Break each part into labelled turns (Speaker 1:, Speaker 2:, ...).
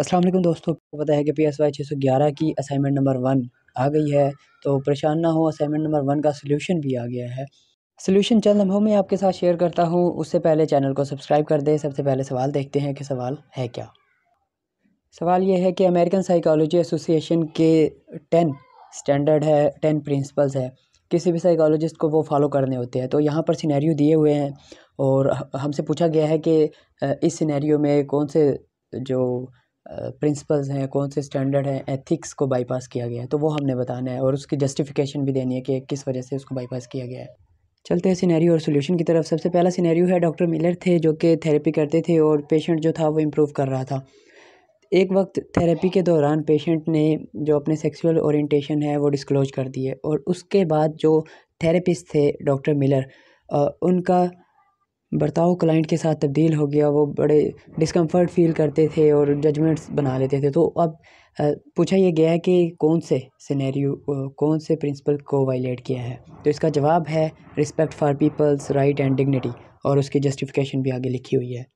Speaker 1: असलम दोस्तों आपको पता है कि पी एस वाई छः सौ ग्यारह की असाइनमेंट नंबर वन आ गई है तो परेशान ना हो असाइनमेंट नंबर वन का सोल्यूशन भी आ गया है सोल्यूशन चल लम्हों में आपके साथ शेयर करता हूँ उससे पहले चैनल को सब्सक्राइब कर दें सबसे पहले सवाल देखते हैं कि सवाल है क्या सवाल यह है कि अमेरिकन साइकोलॉजी एसोसिएशन के टेन स्टैंडर्ड है टेन प्रिंसिपल्स है किसी भी साइकोलॉजिस्ट को वो फॉलो करने होते हैं तो यहाँ पर सिनेरियो दिए हुए हैं और हमसे पूछा गया है कि इस सिनेरियो में कौन से जो प्रिंसिपल्स हैं कौन से स्टैंडर्ड हैं एथिक्स को बाईपास किया गया है तो वो हमने बताना है और उसकी जस्टिफिकेशन भी देनी है कि किस वजह से उसको बाईपास किया गया है चलते हैं सिनेरियो और सोल्यूशन की तरफ सबसे पहला सिनेरियो है डॉक्टर मिलर थे जो कि थेरेपी करते थे और पेशेंट जो था वो इम्प्रूव कर रहा था एक वक्त थेरेपी के दौरान पेशेंट ने जो अपने सेक्सुअल ओरिएंटेशन है वो डिस्क्लोज कर दिए और उसके बाद जो थेरेपिस्ट थे डॉक्टर मिलर उनका बर्ताव क्लाइंट के साथ तब्दील हो गया वो बड़े डिस्कम्फर्ट फ़ील करते थे और जजमेंट्स बना लेते थे तो अब पूछा ये गया है कि कौन से सिनेरियो कौन से प्रिंसिपल को वायलेट किया है तो इसका जवाब है respect for peoples right and dignity और उसकी जस्टिफिकेशन भी आगे लिखी हुई है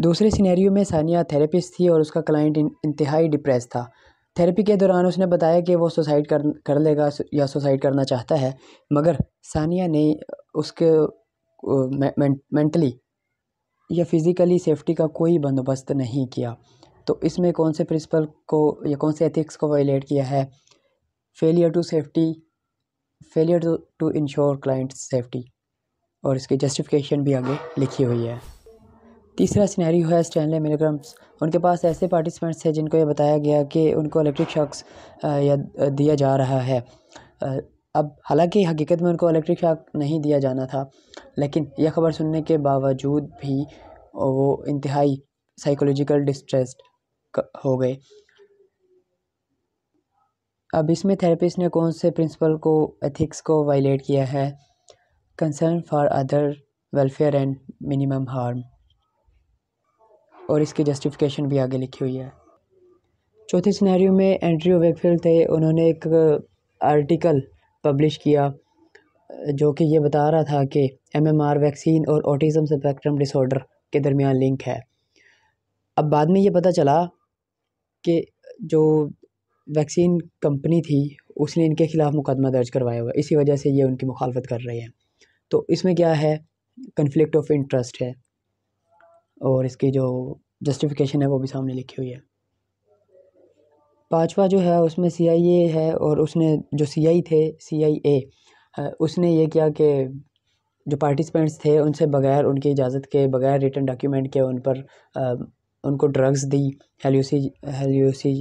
Speaker 1: दूसरे सिनेरियो में सानिया थेरेपिस्ट थी और उसका क्लाइंट इंतहाई डिप्रेस था थेरेपी के दौरान उसने बताया कि वो सुसाइड कर कर लेगा या सुसाइड करना चाहता है मगर सानिया ने उसके मेंटली या फिज़िकली सेफ्टी का कोई बंदोबस्त नहीं किया तो इसमें कौन से प्रिंसिपल को या कौन से एथिक्स को वायलेट किया है failure to safety failure to ensure client safety और इसकी जस्टिफिकेशन भी आगे लिखी हुई है तीसरा सिनेरियो है स्टैनले मिलग्राम्स उनके पास ऐसे पार्टिसिपेंट्स थे जिनको ये बताया गया कि उनको इलेक्ट्रिक शॉक्स या दिया जा रहा है अब हालांकि हकीकत में उनको इलेक्ट्रिक शॉक नहीं दिया जाना था लेकिन यह खबर सुनने के बावजूद भी वो इंतहाई साइकोलॉजिकल डिस्ट्रेस हो गए अब इसमें थेरेपिस्ट ने कौन से प्रिंसिपल को एथिक्स को वायलेट किया है concern for other welfare and minimum harm और इसकी जस्टिफिकेशन भी आगे लिखी हुई है चौथी सिनेरियो में एंड्रयू वेकफील्ड थे उन्होंने एक आर्टिकल पब्लिश किया जो कि ये बता रहा था कि एमएमआर वैक्सीन और ऑटिज़म स्पेक्ट्रम डिसऑर्डर के दरमियान लिंक है अब बाद में ये पता चला कि जो वैक्सीन कंपनी थी उसने इनके ख़िलाफ़ मुकदमा दर्ज करवाया हुआ इसी वजह से ये उनकी मुखालफत कर रहे हैं तो इसमें क्या है कन्फ्लिक्ट ऑफ इंटरेस्ट है और इसकी जो जस्टिफिकेशन है वो भी सामने लिखी हुई है पाँचवा जो है उसमें सी आई ए है और उसने जो सी आई थे सी आई ए उसने ये किया कि जो पार्टिसिपेंट्स थे उनसे बगैर उनकी इजाज़त के बगैर रिटर्न डॉक्यूमेंट के उन पर आ, उनको ड्रग्स दी हेल्यूसी हेल्यूसी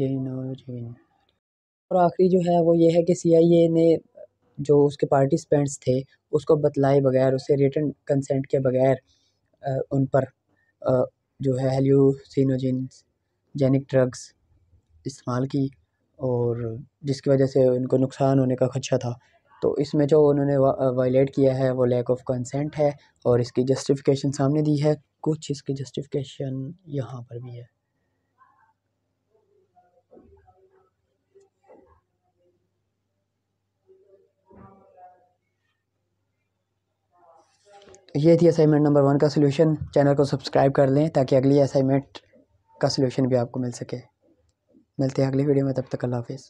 Speaker 1: और आखिरी जो है वो ये है कि सी आई ए ने जो उसके पार्टिसिपेंट्स थे उसको बतलाए बगैर उसे रिटर्न कंसेंट के बगैर उन पर जो है हेल्यूसिनोजिन जेनिक ड्रग्स इस्तेमाल की और जिसकी वजह से उनको नुकसान होने का ख़दशा था तो इसमें जो उन्होंने वायलेट किया है वो लैक ऑफ कंसेंट है और इसकी जस्टिफिकेशन सामने दी है कुछ इसकी जस्टिफिकेशन यहाँ पर भी है ये थी असाइनमेंट नंबर वन का सोल्यूशन चैनल को सब्सक्राइब कर लें ताकि अगली असाइनमेंट का सोल्यूशन भी आपको मिल सके मिलते हैं अगली वीडियो में तब तक अल्लाह हाफिज़